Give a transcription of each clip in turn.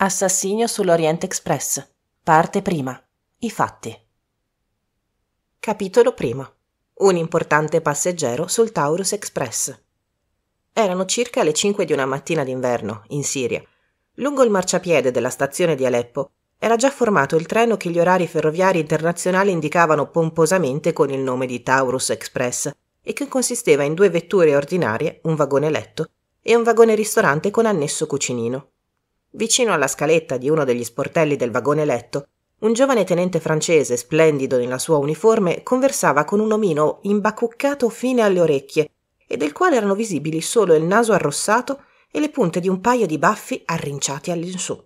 Assassinio sull'Oriente Express. Parte prima. I fatti. Capitolo primo. Un importante passeggero sul Taurus Express. Erano circa le 5 di una mattina d'inverno, in Siria. Lungo il marciapiede della stazione di Aleppo era già formato il treno che gli orari ferroviari internazionali indicavano pomposamente con il nome di Taurus Express e che consisteva in due vetture ordinarie, un vagone letto e un vagone ristorante con annesso cucinino. Vicino alla scaletta di uno degli sportelli del vagone letto, un giovane tenente francese, splendido nella sua uniforme, conversava con un omino imbacuccato fino alle orecchie e del quale erano visibili solo il naso arrossato e le punte di un paio di baffi arrinciati all'insù.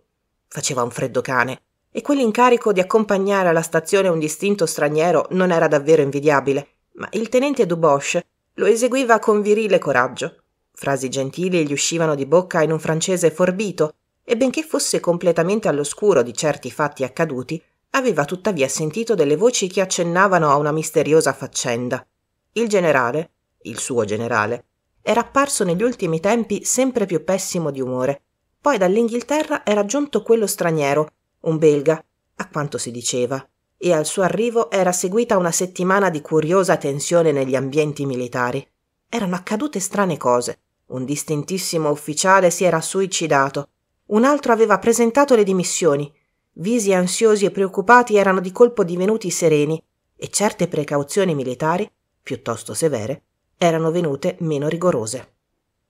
Faceva un freddo cane e quell'incarico di accompagnare alla stazione un distinto straniero non era davvero invidiabile, ma il tenente Duboche lo eseguiva con virile coraggio. Frasi gentili gli uscivano di bocca in un francese forbito e benché fosse completamente all'oscuro di certi fatti accaduti, aveva tuttavia sentito delle voci che accennavano a una misteriosa faccenda. Il generale, il suo generale, era apparso negli ultimi tempi sempre più pessimo di umore. Poi dall'Inghilterra era giunto quello straniero, un belga, a quanto si diceva, e al suo arrivo era seguita una settimana di curiosa tensione negli ambienti militari. Erano accadute strane cose. Un distintissimo ufficiale si era suicidato, un altro aveva presentato le dimissioni. Visi ansiosi e preoccupati erano di colpo divenuti sereni e certe precauzioni militari, piuttosto severe, erano venute meno rigorose.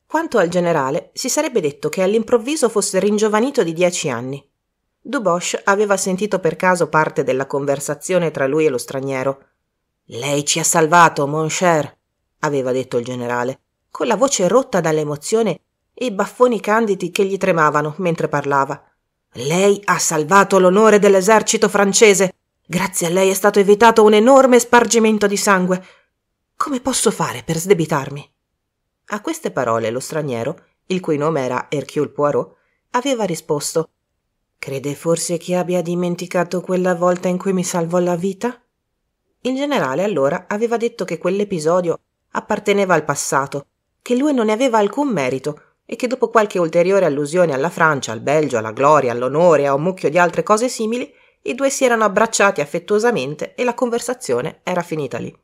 Quanto al generale, si sarebbe detto che all'improvviso fosse ringiovanito di dieci anni. Duboche aveva sentito per caso parte della conversazione tra lui e lo straniero. Lei ci ha salvato, mon cher, aveva detto il generale, con la voce rotta dall'emozione i baffoni candidi che gli tremavano mentre parlava. Lei ha salvato l'onore dell'esercito francese. Grazie a lei è stato evitato un enorme spargimento di sangue. Come posso fare per sdebitarmi? A queste parole lo straniero, il cui nome era Hercule Poirot, aveva risposto Crede forse che abbia dimenticato quella volta in cui mi salvò la vita? Il generale allora aveva detto che quell'episodio apparteneva al passato, che lui non ne aveva alcun merito, e che dopo qualche ulteriore allusione alla Francia, al Belgio, alla gloria, all'onore e a un mucchio di altre cose simili, i due si erano abbracciati affettuosamente e la conversazione era finita lì.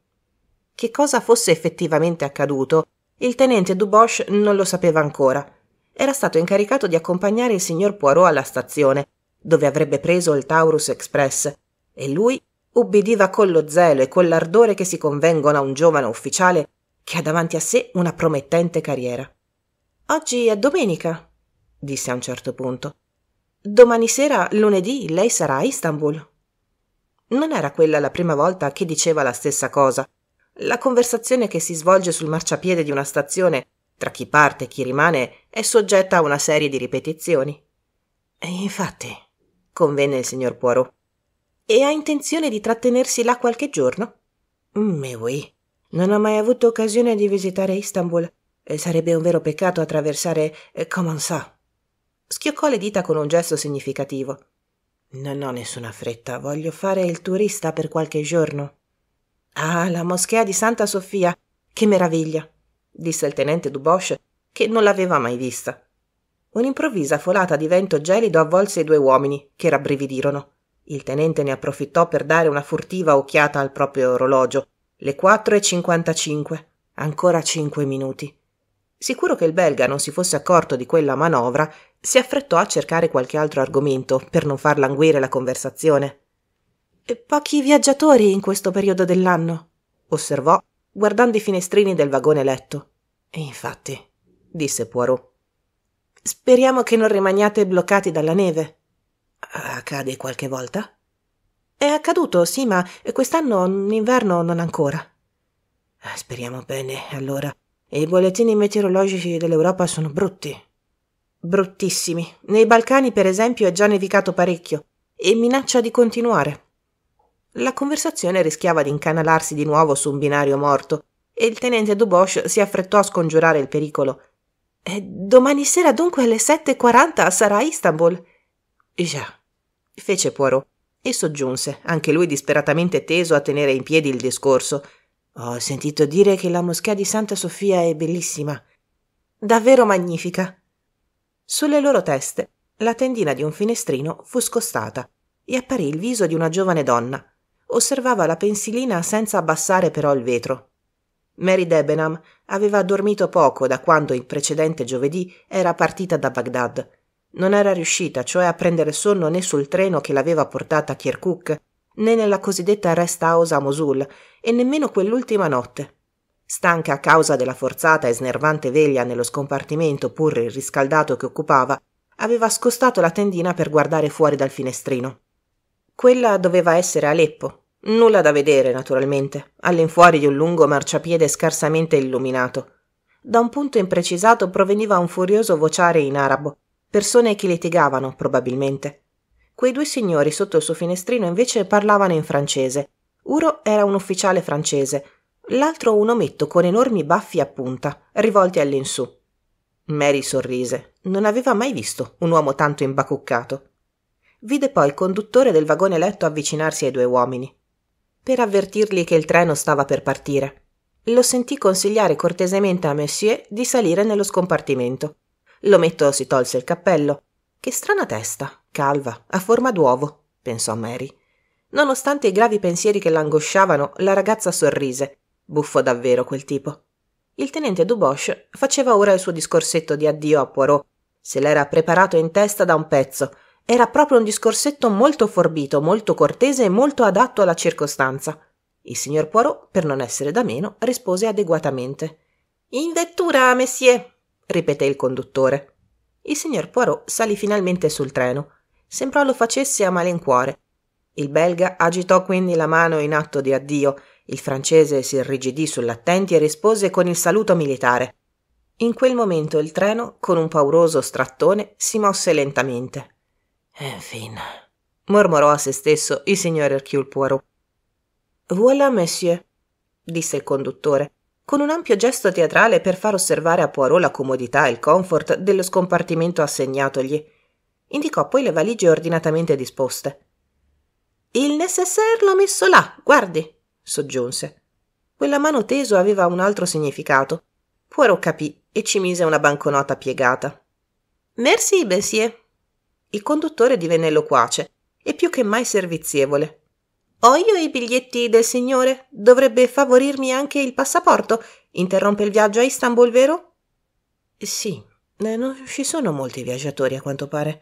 Che cosa fosse effettivamente accaduto, il tenente Duboche non lo sapeva ancora. Era stato incaricato di accompagnare il signor Poirot alla stazione, dove avrebbe preso il Taurus Express, e lui ubbidiva con lo zelo e con l'ardore che si convengono a un giovane ufficiale che ha davanti a sé una promettente carriera. Oggi è domenica, disse a un certo punto. Domani sera, lunedì, lei sarà a Istanbul. Non era quella la prima volta che diceva la stessa cosa. La conversazione che si svolge sul marciapiede di una stazione, tra chi parte e chi rimane, è soggetta a una serie di ripetizioni. E infatti, convenne il signor Poirot. E ha intenzione di trattenersi là qualche giorno? Me oui. Non ho mai avuto occasione di visitare Istanbul eh, sarebbe un vero peccato attraversare eh, Commensà. Schioccò le dita con un gesto significativo. Non ho nessuna fretta, voglio fare il turista per qualche giorno. Ah, la moschea di Santa Sofia. Che meraviglia, disse il tenente Duboche, che non l'aveva mai vista. Un'improvvisa folata di vento gelido avvolse i due uomini, che rabbrividirono. Il tenente ne approfittò per dare una furtiva occhiata al proprio orologio. Le quattro e cinquantacinque. Ancora cinque minuti. Sicuro che il belga non si fosse accorto di quella manovra, si affrettò a cercare qualche altro argomento per non far languire la conversazione. Pochi viaggiatori in questo periodo dell'anno, osservò, guardando i finestrini del vagone letto. E infatti, disse Poirot. Speriamo che non rimaniate bloccati dalla neve. Accade qualche volta? È accaduto, sì, ma quest'anno in inverno non ancora. Eh, speriamo bene, allora. E i bollettini meteorologici dell'Europa sono brutti. Bruttissimi. Nei Balcani, per esempio, è già nevicato parecchio e minaccia di continuare. La conversazione rischiava di incanalarsi di nuovo su un binario morto e il tenente Duboche si affrettò a scongiurare il pericolo. E eh, domani sera dunque alle 7.40 sarà a Istanbul. Già, fece Poirot e soggiunse, anche lui disperatamente teso a tenere in piedi il discorso – ho sentito dire che la moschea di Santa Sofia è bellissima. Davvero magnifica. Sulle loro teste la tendina di un finestrino fu scostata e apparì il viso di una giovane donna. Osservava la pensilina senza abbassare però il vetro. Mary Debenham aveva dormito poco da quando il precedente giovedì era partita da Baghdad. Non era riuscita, cioè, a prendere sonno né sul treno che l'aveva portata a Kirkuk né nella cosiddetta rest house a Mosul e nemmeno quell'ultima notte. Stanca a causa della forzata e snervante veglia nello scompartimento pur riscaldato che occupava, aveva scostato la tendina per guardare fuori dal finestrino. Quella doveva essere Aleppo. Nulla da vedere, naturalmente, all'infuori di un lungo marciapiede scarsamente illuminato. Da un punto imprecisato proveniva un furioso vociare in arabo, persone che litigavano, probabilmente. Quei due signori sotto il suo finestrino invece parlavano in francese. Uno era un ufficiale francese, l'altro un ometto con enormi baffi a punta, rivolti all'insù. Mary sorrise. Non aveva mai visto un uomo tanto imbacuccato. Vide poi il conduttore del vagone letto avvicinarsi ai due uomini, per avvertirli che il treno stava per partire. Lo sentì consigliare cortesemente a Monsieur di salire nello scompartimento. L'ometto si tolse il cappello, che strana testa, calva, a forma d'uovo, pensò Mary. Nonostante i gravi pensieri che l'angosciavano, la ragazza sorrise. Buffo davvero quel tipo. Il tenente Duboche faceva ora il suo discorsetto di addio a Poirot. Se l'era preparato in testa da un pezzo. Era proprio un discorsetto molto forbito, molto cortese e molto adatto alla circostanza. Il signor Poirot, per non essere da meno, rispose adeguatamente. In vettura, messieurs, ripeté il conduttore il signor Poirot salì finalmente sul treno. Sembrò lo facesse a malincuore. Il belga agitò quindi la mano in atto di addio, il francese si irrigidì sull'attenti e rispose con il saluto militare. In quel momento il treno, con un pauroso strattone, si mosse lentamente. Enfin, mormorò a se stesso il signor Hercule Poirot. Voilà, monsieur, disse il conduttore con un ampio gesto teatrale per far osservare a Poirot la comodità e il comfort dello scompartimento assegnatogli. Indicò poi le valigie ordinatamente disposte. Il necessaire l'ho messo là, guardi, soggiunse. Quella mano teso aveva un altro significato. Poirot capì e ci mise una banconota piegata. Merci, Bensier. Il conduttore divenne loquace e più che mai servizievole. Ho io i biglietti del signore? Dovrebbe favorirmi anche il passaporto. Interrompe il viaggio a Istanbul, vero? Sì, eh, non ci sono molti viaggiatori a quanto pare.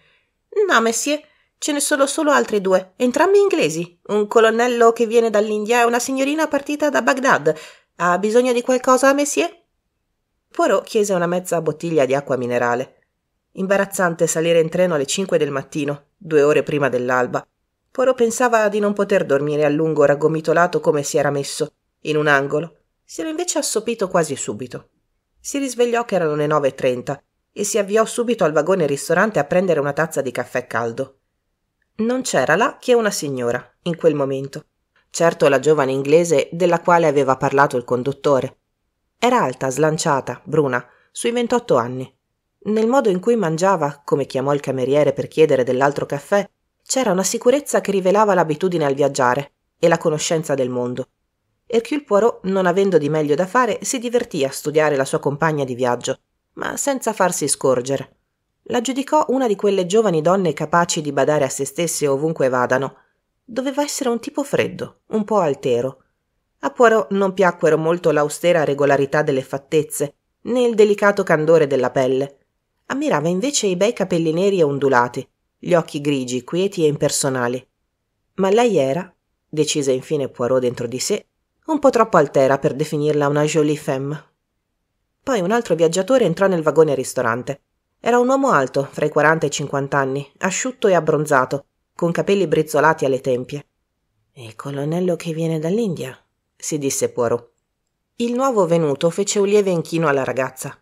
No, messie, ce ne sono solo altri due, entrambi inglesi. Un colonnello che viene dall'India e una signorina partita da Baghdad. Ha bisogno di qualcosa, messie? Poirot chiese una mezza bottiglia di acqua minerale. Imbarazzante salire in treno alle cinque del mattino, due ore prima dell'alba Poro pensava di non poter dormire a lungo raggomitolato come si era messo, in un angolo. Si era invece assopito quasi subito. Si risvegliò che erano le 9.30 e si avviò subito al vagone ristorante a prendere una tazza di caffè caldo. Non c'era là che una signora, in quel momento. Certo la giovane inglese della quale aveva parlato il conduttore. Era alta, slanciata, bruna, sui 28 anni. Nel modo in cui mangiava, come chiamò il cameriere per chiedere dell'altro caffè, c'era una sicurezza che rivelava l'abitudine al viaggiare e la conoscenza del mondo. Hercule Poirot, non avendo di meglio da fare, si divertì a studiare la sua compagna di viaggio, ma senza farsi scorgere. La giudicò una di quelle giovani donne capaci di badare a se stesse ovunque vadano. Doveva essere un tipo freddo, un po' altero. A Poirot non piacquero molto l'austera regolarità delle fattezze, né il delicato candore della pelle. Ammirava invece i bei capelli neri e ondulati, gli occhi grigi, quieti e impersonali. Ma lei era, decise infine Poirot dentro di sé, un po' troppo altera per definirla una jolie femme. Poi un altro viaggiatore entrò nel vagone ristorante. Era un uomo alto, fra i 40 e i 50 anni, asciutto e abbronzato, con capelli brizzolati alle tempie. Il colonnello che viene dall'India, si disse Poirot. Il nuovo venuto fece un lieve inchino alla ragazza.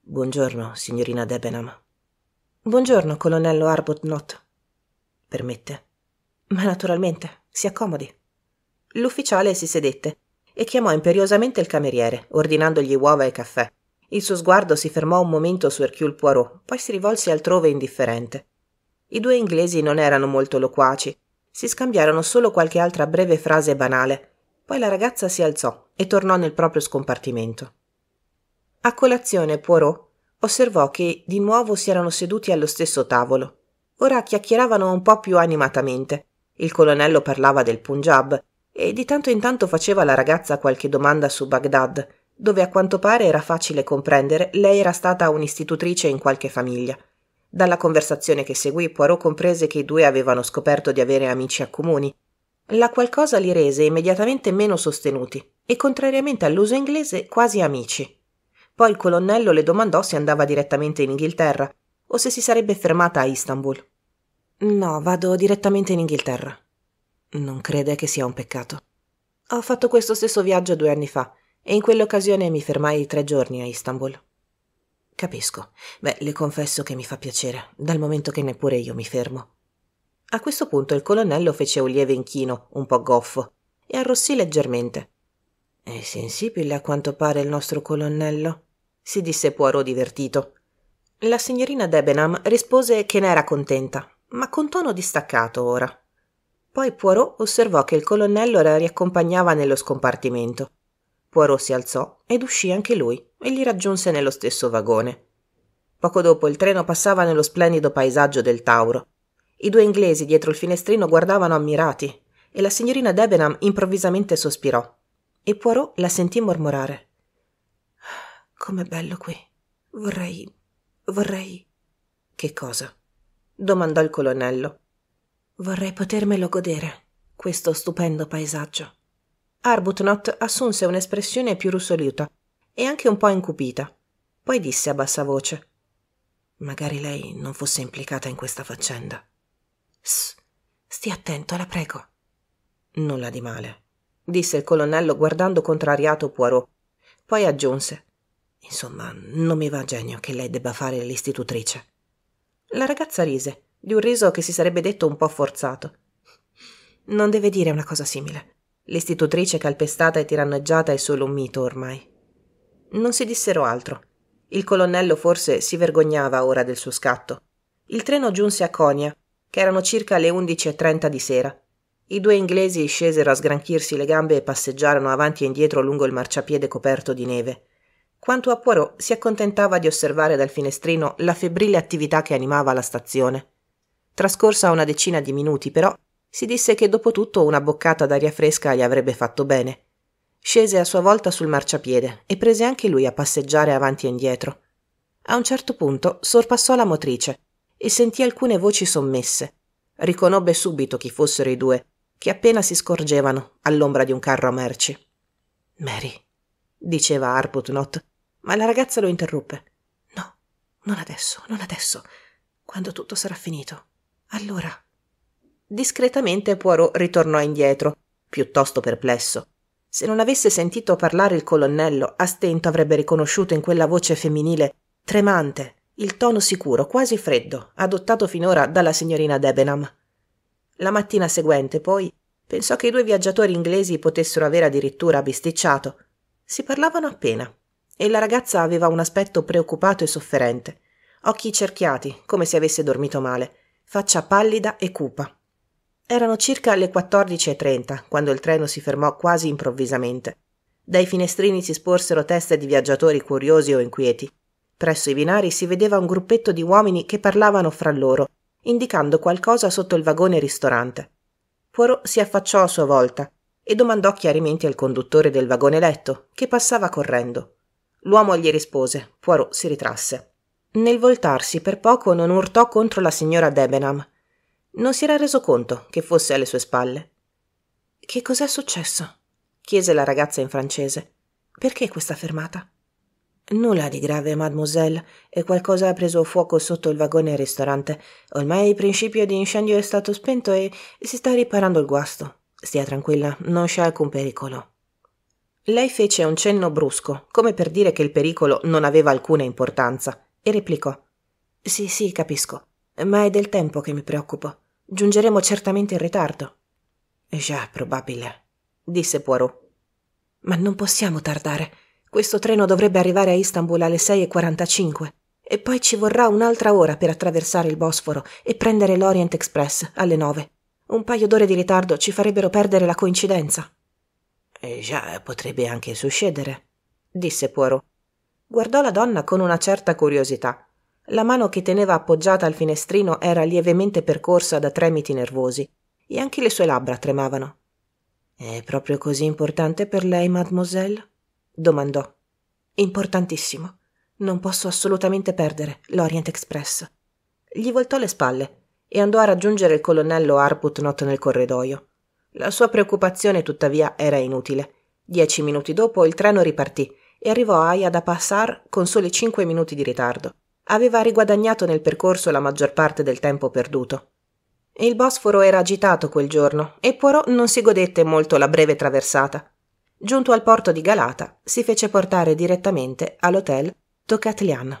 Buongiorno, signorina Debenham. Buongiorno, colonnello Arbuthnot. Permette. Ma naturalmente, si accomodi. L'ufficiale si sedette e chiamò imperiosamente il cameriere, ordinandogli uova e caffè. Il suo sguardo si fermò un momento su Hercule Poirot, poi si rivolse altrove indifferente. I due inglesi non erano molto loquaci, si scambiarono solo qualche altra breve frase banale. Poi la ragazza si alzò e tornò nel proprio scompartimento. A colazione Poirot osservò che di nuovo si erano seduti allo stesso tavolo. Ora chiacchieravano un po' più animatamente. Il colonnello parlava del Punjab e di tanto in tanto faceva alla ragazza qualche domanda su Baghdad, dove a quanto pare era facile comprendere lei era stata un'istitutrice in qualche famiglia. Dalla conversazione che seguì, Poirot comprese che i due avevano scoperto di avere amici a comuni. La qualcosa li rese immediatamente meno sostenuti e, contrariamente all'uso inglese, quasi amici. Poi il colonnello le domandò se andava direttamente in Inghilterra o se si sarebbe fermata a Istanbul. No, vado direttamente in Inghilterra. Non crede che sia un peccato. Ho fatto questo stesso viaggio due anni fa e in quell'occasione mi fermai tre giorni a Istanbul. Capisco. Beh, le confesso che mi fa piacere, dal momento che neppure io mi fermo. A questo punto il colonnello fece un lieve inchino, un po' goffo, e arrossì leggermente. È sensibile a quanto pare il nostro colonnello si disse Poirot divertito. La signorina Debenham rispose che ne era contenta, ma con tono distaccato ora. Poi Poirot osservò che il colonnello la riaccompagnava nello scompartimento. Poirot si alzò ed uscì anche lui e li raggiunse nello stesso vagone. Poco dopo il treno passava nello splendido paesaggio del Tauro. I due inglesi dietro il finestrino guardavano ammirati e la signorina Debenham improvvisamente sospirò e Poirot la sentì mormorare Com'è bello qui. Vorrei. vorrei. Che cosa? domandò il colonnello. Vorrei potermelo godere, questo stupendo paesaggio. Arbuthnot assunse un'espressione più russoluta e anche un po' incupita. Poi disse a bassa voce: Magari lei non fosse implicata in questa faccenda. Sss, stia attento, la prego. Nulla di male, disse il colonnello guardando contrariato Poirot. Poi aggiunse: Insomma, non mi va a genio che lei debba fare l'istitutrice. La ragazza rise, di un riso che si sarebbe detto un po' forzato. Non deve dire una cosa simile. L'istitutrice calpestata e tiranneggiata è solo un mito ormai. Non si dissero altro. Il colonnello forse si vergognava ora del suo scatto. Il treno giunse a Conia, che erano circa le 11.30 di sera. I due inglesi scesero a sgranchirsi le gambe e passeggiarono avanti e indietro lungo il marciapiede coperto di neve. Quanto a Poirot, si accontentava di osservare dal finestrino la febbrile attività che animava la stazione. Trascorsa una decina di minuti, però, si disse che dopo tutto una boccata d'aria fresca gli avrebbe fatto bene. Scese a sua volta sul marciapiede e prese anche lui a passeggiare avanti e indietro. A un certo punto sorpassò la motrice e sentì alcune voci sommesse. Riconobbe subito chi fossero i due, che appena si scorgevano all'ombra di un carro a merci. Mary, diceva Arbuthnot, ma la ragazza lo interruppe. No, non adesso, non adesso. Quando tutto sarà finito. Allora. Discretamente Poirot ritornò indietro, piuttosto perplesso. Se non avesse sentito parlare il colonnello, a stento avrebbe riconosciuto in quella voce femminile, tremante, il tono sicuro, quasi freddo, adottato finora dalla signorina Debenham. La mattina seguente, poi, pensò che i due viaggiatori inglesi potessero avere addirittura bisticciato, si parlavano appena e la ragazza aveva un aspetto preoccupato e sofferente, occhi cerchiati, come se avesse dormito male, faccia pallida e cupa. Erano circa le 14.30 quando il treno si fermò quasi improvvisamente. Dai finestrini si sporsero teste di viaggiatori curiosi o inquieti. Presso i binari si vedeva un gruppetto di uomini che parlavano fra loro, indicando qualcosa sotto il vagone ristorante. Poirot si affacciò a sua volta e domandò chiaramente al conduttore del vagone letto, che passava correndo. L'uomo gli rispose, Poirot si ritrasse. Nel voltarsi per poco non urtò contro la signora Debenham. Non si era reso conto che fosse alle sue spalle. Che cos'è successo? chiese la ragazza in francese. Perché questa fermata? Nulla di grave, mademoiselle. E qualcosa ha preso fuoco sotto il vagone al ristorante. Ormai il principio di incendio è stato spento e si sta riparando il guasto. Stia tranquilla, non c'è alcun pericolo. Lei fece un cenno brusco, come per dire che il pericolo non aveva alcuna importanza, e replicò Sì, sì, capisco, ma è del tempo che mi preoccupo. Giungeremo certamente in ritardo. Già, probabile, disse Poirot. Ma non possiamo tardare. Questo treno dovrebbe arrivare a Istanbul alle 6.45 e poi ci vorrà un'altra ora per attraversare il Bosforo e prendere l'Orient Express alle 9. Un paio d'ore di ritardo ci farebbero perdere la coincidenza. Eh già, potrebbe anche succedere, disse Poirot. Guardò la donna con una certa curiosità. La mano che teneva appoggiata al finestrino era lievemente percorsa da tremiti nervosi, e anche le sue labbra tremavano. È proprio così importante per lei, mademoiselle? domandò. Importantissimo. Non posso assolutamente perdere l'Orient Express. Gli voltò le spalle e andò a raggiungere il colonnello Arbuthnot nel corridoio. La sua preoccupazione, tuttavia, era inutile. Dieci minuti dopo il treno ripartì e arrivò a Aia da Passar con soli cinque minuti di ritardo. Aveva riguadagnato nel percorso la maggior parte del tempo perduto. Il Bosforo era agitato quel giorno e Poirot non si godette molto la breve traversata. Giunto al porto di Galata, si fece portare direttamente all'hotel Tocatlian.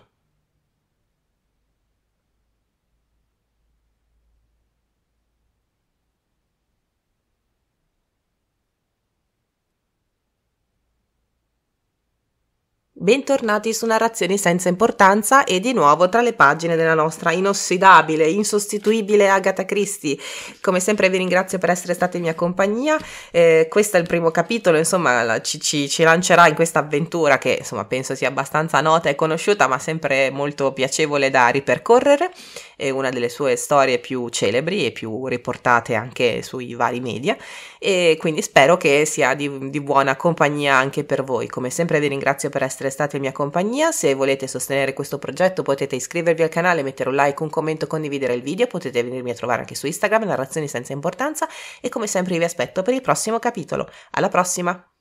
Bentornati su Narrazioni senza importanza e di nuovo tra le pagine della nostra inossidabile, insostituibile Agatha Christie. Come sempre vi ringrazio per essere stati in mia compagnia. Eh, questo è il primo capitolo, insomma, ci, ci, ci, lancerà in questa avventura che insomma penso sia abbastanza nota e conosciuta, ma sempre molto piacevole da ripercorrere è una delle sue storie più celebri e più riportate anche sui vari media e quindi spero che sia di, di buona compagnia anche per voi. Come sempre vi ringrazio per essere stati in mia compagnia, se volete sostenere questo progetto potete iscrivervi al canale, mettere un like, un commento, condividere il video, potete venirmi a trovare anche su Instagram, narrazioni senza importanza e come sempre vi aspetto per il prossimo capitolo. Alla prossima!